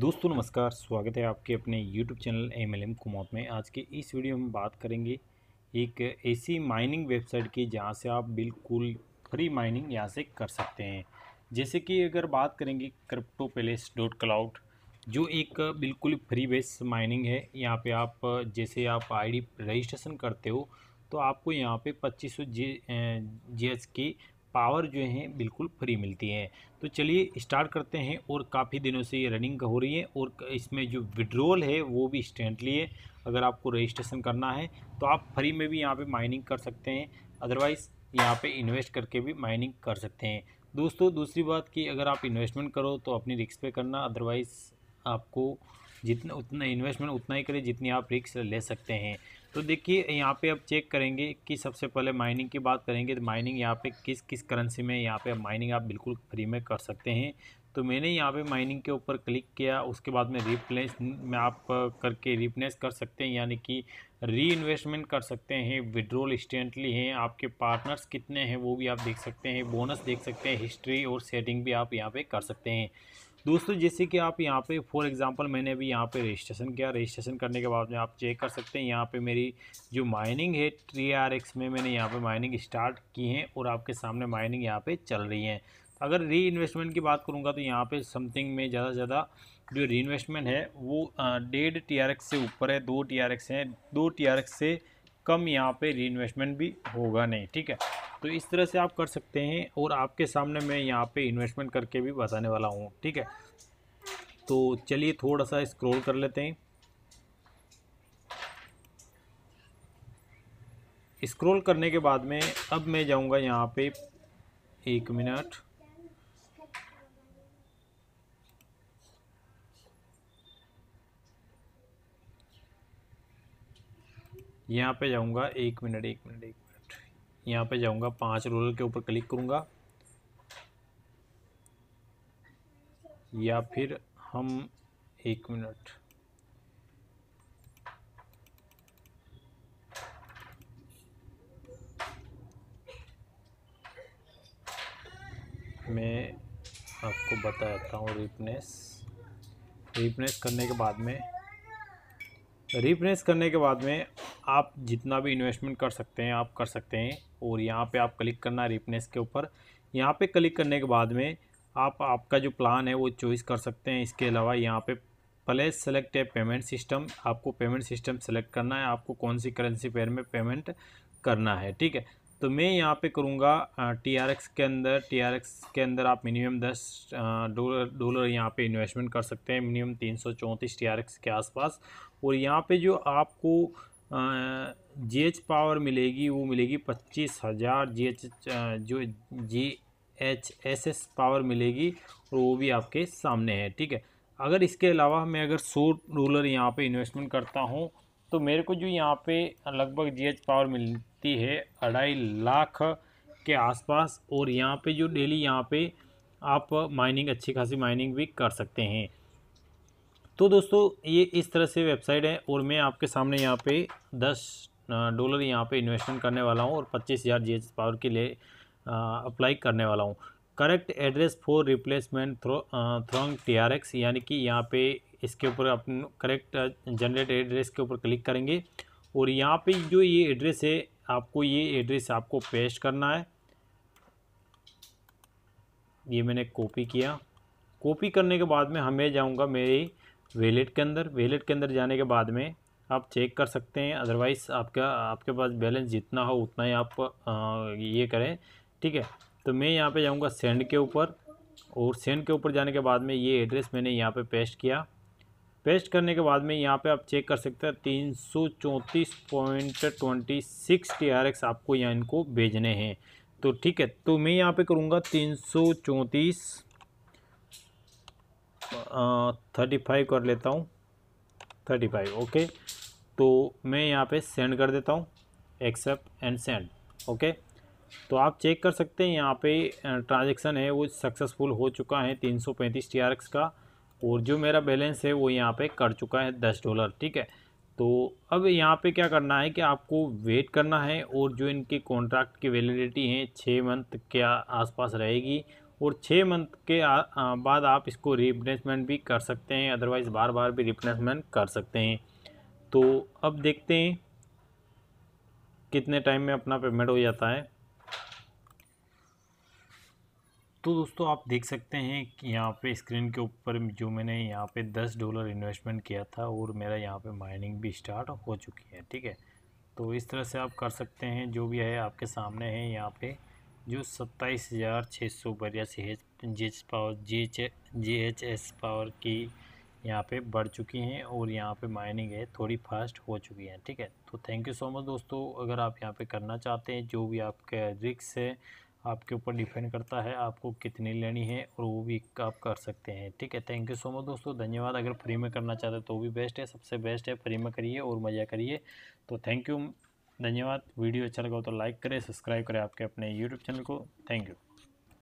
दोस्तों नमस्कार स्वागत है आपके अपने YouTube channel M L M कुमौत में आज के इस वीडियो में बात करेंगे एक ऐसी माइनिंग वेबसाइट की जहां से आप बिल्कुल फ्री माइनिंग यहां से कर सकते हैं जैसे कि अगर बात करेंगे क्रिप्टो पैलेस डॉट क्लाउड जो एक बिल्कुल फ्री बेस माइनिंग है यहां पे आप जैसे आप आईडी रजिस्ट्रेशन करते हो तो आपको यहाँ पे पच्चीस सौ जी जी एच की पावर जो है बिल्कुल फ्री मिलती है तो चलिए स्टार्ट करते हैं और काफ़ी दिनों से ये रनिंग हो रही है और इसमें जो विड्रोल है वो भी इंस्टेंटली है अगर आपको रजिस्ट्रेशन करना है तो आप फ्री में भी यहाँ पे माइनिंग कर सकते हैं अदरवाइज़ यहाँ पे इन्वेस्ट करके भी माइनिंग कर सकते हैं दोस्तों दूसरी बात कि अगर आप इन्वेस्टमेंट करो तो अपनी रिक्स पे करना अदरवाइज़ आपको जितना उतना इन्वेस्टमेंट उतना ही करें जितनी आप रिक्स ले सकते हैं तो देखिए यहाँ पे अब चेक करेंगे कि सबसे पहले माइनिंग की बात करेंगे तो माइनिंग यहाँ पे किस किस करेंसी में यहाँ पे माइनिंग आप बिल्कुल फ्री में कर सकते हैं तो मैंने यहाँ पे माइनिंग के ऊपर क्लिक किया उसके बाद में रिप्लेस में आप करके रिप्लेस कर सकते हैं यानी कि री इन्वेस्टमेंट कर सकते हैं विड्रोल इंस्टेंटली हैं आपके पार्टनर्स कितने हैं वो भी आप देख सकते हैं बोनस देख सकते हैं हिस्ट्री और सेटिंग भी आप यहाँ पे कर सकते हैं दोस्तों जैसे कि आप यहाँ पे फॉर एग्जांपल मैंने अभी यहाँ पे रजिस्ट्रेशन किया रजिस्ट्रेशन करने के बाद में आप चेक कर सकते हैं यहाँ पे मेरी जो माइनिंग है ट्री आर एक्स में मैंने यहाँ पे माइनिंग स्टार्ट की है और आपके सामने माइनिंग यहाँ पे चल रही है अगर री इन्वेस्टमेंट की बात करूँगा तो यहाँ पे समथिंग में ज़्यादा से ज़्यादा जो री इन्वेस्टमेंट है वो डेढ़ टी से ऊपर है दो टी आर हैं दो टी से कम यहाँ पर री इन्वेस्टमेंट भी होगा नहीं ठीक है तो इस तरह से आप कर सकते हैं और आपके सामने मैं यहाँ पे इन्वेस्टमेंट करके भी बताने वाला हूँ ठीक है तो चलिए थोड़ा सा स्क्रॉल कर लेते हैं स्क्रॉल करने के बाद में अब मैं जाऊँगा यहाँ पे एक मिनट यहाँ पे जाऊँगा एक मिनट एक मिनट एक यहाँ पे जाऊँगा पाँच रोलर के ऊपर क्लिक करूँगा या फिर हम एक मिनट मैं आपको बताता हूँ रिपनेस रिपनेस करने के बाद में रिपनेस करने के बाद में आप जितना भी इन्वेस्टमेंट कर सकते हैं आप कर सकते हैं और यहाँ पे आप क्लिक करना रिपनेस के ऊपर यहाँ पे क्लिक करने के बाद में आप आपका जो प्लान है वो चॉइस कर सकते हैं इसके अलावा यहाँ पे प्लेस सेलेक्ट है पेमेंट सिस्टम आपको पेमेंट सिस्टम सेलेक्ट करना है आपको कौन सी करेंसी पेयर में पेमेंट करना है ठीक है तो मैं यहाँ पे करूँगा टी आर एक्स के अंदर टी आर एक्स के अंदर आप मिनिमम दस डॉलर डॉलर यहाँ पे इन्वेस्टमेंट कर सकते हैं मिनिमम तीन सौ चौंतीस टी आर एक्स के आसपास और यहाँ पे जो आपको जी एच पावर मिलेगी वो मिलेगी पच्चीस हज़ार जी एच जो G H S S power मिलेगी और वो भी आपके सामने है ठीक है अगर इसके अलावा मैं अगर सौ रूलर यहाँ पे इन्वेस्टमेंट करता हूँ तो मेरे को जो यहाँ पे लगभग जी एच पावर मिलती है अढ़ाई लाख के आसपास और यहाँ पे जो डेली यहाँ पे आप माइनिंग अच्छी खासी माइनिंग भी कर सकते हैं तो दोस्तों ये इस तरह से वेबसाइट है और मैं आपके सामने यहाँ पे दस डॉलर यहाँ पे इन्वेस्टमेंट करने वाला हूँ और पच्चीस हज़ार जी पावर के लिए अप्लाई करने वाला हूँ करेक्ट एड्रेस फॉर रिप्लेसमेंट थ्रॉन्ग टी आर एक्स यानी कि यहाँ पे इसके ऊपर आप करेक्ट जनरेट एड्रेस के ऊपर क्लिक करेंगे और यहाँ पर जो ये एड्रेस है आपको ये एड्रेस आपको पेस्ट करना है ये मैंने कॉपी किया कॉपी करने के बाद में हमें जाऊँगा मेरी वेलेट के अंदर वेलेट के अंदर जाने के बाद में आप चेक कर सकते हैं अदरवाइज़ आपका आपके पास बैलेंस जितना हो उतना ही आप ये करें ठीक है तो मैं यहाँ पे जाऊँगा सेंड के ऊपर और सेंड के ऊपर जाने के बाद में ये एड्रेस मैंने यहाँ पे पेस्ट किया पेस्ट करने के बाद में यहाँ पे आप चेक कर सकते हैं तीन सौ चौंतीस point twenty six T R X आपको यहाँ इनको भेजने हैं तो ठीक है तो मैं यहाँ पे करूँगा तीन सौ चौंतीस थर्टी फाइव कर लेता हूँ थर्टी फाइव ओके तो मैं यहाँ पे सेंड कर देता हूँ एक्सेप्ट एंड सेंड ओके तो आप चेक कर सकते हैं यहाँ पे ट्रांजेक्शन है वो सक्सेसफुल हो चुका है तीन सौ पैंतीस टी आर एक्स का और जो मेरा बैलेंस है वो यहाँ पे कर चुका है दस डॉलर ठीक है तो अब यहाँ पे क्या करना है कि आपको वेट करना है और जो इनके कॉन्ट्रैक्ट की वैलिडिटी है छः मंथ के आसपास रहेगी और छः मंथ के बाद आप इसको रिप्लेसमेंट भी कर सकते हैं अदरवाइज़ बार बार भी रिप्लेसमेंट कर सकते हैं तो अब देखते हैं कितने टाइम में अपना पेमेंट हो जाता है तो दोस्तों आप देख सकते हैं कि यहाँ पे स्क्रीन के ऊपर जो मैंने यहाँ पे दस डॉलर इन्वेस्टमेंट किया था और मेरा यहाँ पे माइनिंग भी स्टार्ट हो चुकी है ठीक है तो इस तरह से आप कर सकते हैं जो भी है आपके सामने है यहाँ पे जो सत्ताईस हज़ार छः सौ बयासी है G H power G H G H S power की यहाँ पे बढ़ चुकी हैं और यहाँ पे माइनिंग है थोड़ी फास्ट हो चुकी है ठीक है तो थैंक यू सो मच दोस्तों अगर आप यहाँ पे करना चाहते हैं जो भी आपके रिक्स है आपके ऊपर डिपेंड करता है आपको कितनी लेनी है और वो भी आप कर सकते हैं ठीक है थैंक यू सो मच दोस्तों धन्यवाद अगर फ्री में करना चाहते हैं तो भी बेस्ट है सबसे बेस्ट है फ्री में करिए और मज़ा करिए तो थैंक यू धन्यवाद वीडियो अच्छा लगा तो लाइक करें सब्सक्राइब करें आपके अपने यूट्यूब चैनल को थैंक यू